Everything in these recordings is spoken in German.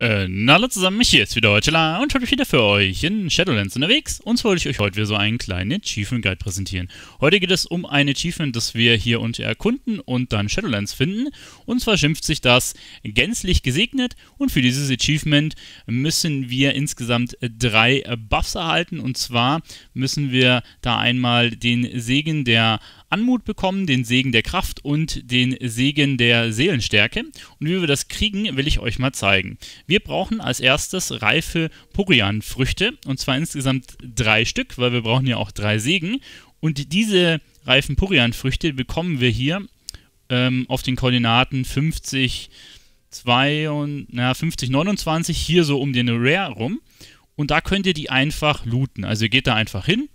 Äh, na, hallo zusammen, hier ist wieder Heuchela und heute wieder für euch in Shadowlands unterwegs. Und zwar wollte ich euch heute wieder so einen kleinen Achievement Guide präsentieren. Heute geht es um ein Achievement, das wir hier unter erkunden und dann Shadowlands finden. Und zwar schimpft sich das gänzlich gesegnet und für dieses Achievement müssen wir insgesamt drei Buffs erhalten. Und zwar müssen wir da einmal den Segen der Anmut bekommen, den Segen der Kraft und den Segen der Seelenstärke. Und wie wir das kriegen, will ich euch mal zeigen. Wir brauchen als erstes reife Purianfrüchte und zwar insgesamt drei Stück, weil wir brauchen ja auch drei Segen. Und diese reifen Purianfrüchte bekommen wir hier ähm, auf den Koordinaten 50, 2 und, na, 50, 29, hier so um den Rare rum. Und da könnt ihr die einfach looten. Also ihr geht da einfach hin,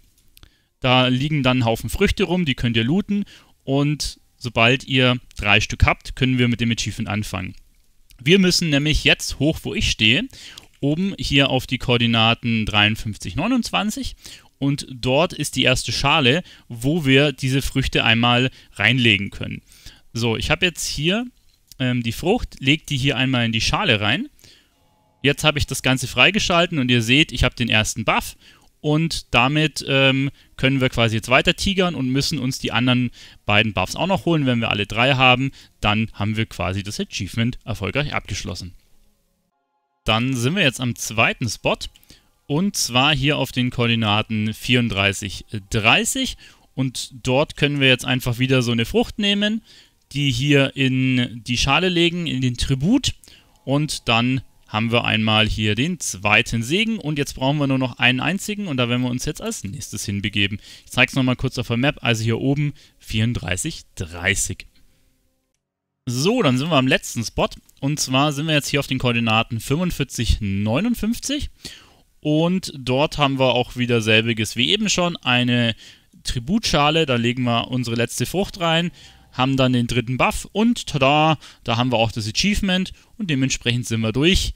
da liegen dann ein Haufen Früchte rum, die könnt ihr looten und sobald ihr drei Stück habt, können wir mit dem Achievement anfangen. Wir müssen nämlich jetzt hoch, wo ich stehe, oben hier auf die Koordinaten 53, 29 und dort ist die erste Schale, wo wir diese Früchte einmal reinlegen können. So, ich habe jetzt hier ähm, die Frucht, lege die hier einmal in die Schale rein. Jetzt habe ich das Ganze freigeschalten und ihr seht, ich habe den ersten Buff und damit ähm, können wir quasi jetzt weiter tigern und müssen uns die anderen beiden Buffs auch noch holen. Wenn wir alle drei haben, dann haben wir quasi das Achievement erfolgreich abgeschlossen. Dann sind wir jetzt am zweiten Spot und zwar hier auf den Koordinaten 34, 30 und dort können wir jetzt einfach wieder so eine Frucht nehmen, die hier in die Schale legen, in den Tribut und dann haben wir einmal hier den zweiten Segen und jetzt brauchen wir nur noch einen einzigen und da werden wir uns jetzt als nächstes hinbegeben. Ich zeige es nochmal kurz auf der Map, also hier oben 34, 30. So, dann sind wir am letzten Spot und zwar sind wir jetzt hier auf den Koordinaten 45, 59 und dort haben wir auch wieder selbiges wie eben schon, eine Tributschale, da legen wir unsere letzte Frucht rein haben dann den dritten Buff und tada, da haben wir auch das Achievement und dementsprechend sind wir durch.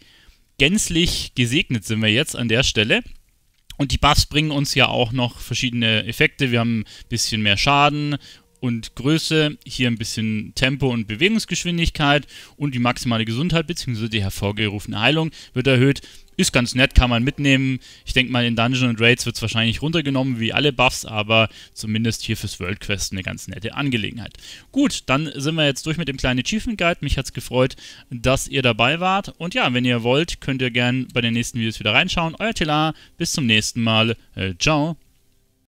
Gänzlich gesegnet sind wir jetzt an der Stelle. Und die Buffs bringen uns ja auch noch verschiedene Effekte. Wir haben ein bisschen mehr Schaden und Größe, hier ein bisschen Tempo und Bewegungsgeschwindigkeit und die maximale Gesundheit bzw. die hervorgerufene Heilung wird erhöht. Ist ganz nett, kann man mitnehmen. Ich denke mal, in Dungeon und Raids wird es wahrscheinlich runtergenommen, wie alle Buffs, aber zumindest hier fürs World Quest eine ganz nette Angelegenheit. Gut, dann sind wir jetzt durch mit dem kleinen Achievement Guide. Mich hat es gefreut, dass ihr dabei wart. Und ja, wenn ihr wollt, könnt ihr gerne bei den nächsten Videos wieder reinschauen. Euer Tela, bis zum nächsten Mal. Äh, ciao.